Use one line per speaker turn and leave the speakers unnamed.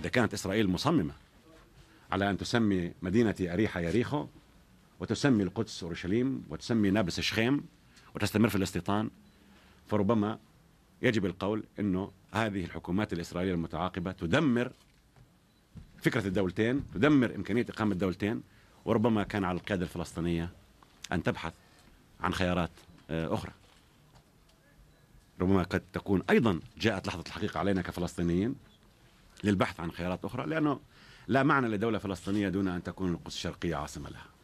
إذا كانت إسرائيل مصممة على أن تسمي مدينة أريحة يريخو وتسمي القدس أورشليم وتسمي نابلس شخيم وتستمر في الاستيطان فربما يجب القول أنه هذه الحكومات الإسرائيلية المتعاقبة تدمر فكرة الدولتين تدمر إمكانية إقامة الدولتين وربما كان على القيادة الفلسطينية أن تبحث عن خيارات آه، أخرى ربما قد تكون أيضا جاءت لحظة الحقيقة علينا كفلسطينيين للبحث عن خيارات أخرى لأنه لا معنى لدولة فلسطينية دون أن تكون القدس الشرقية عاصمة لها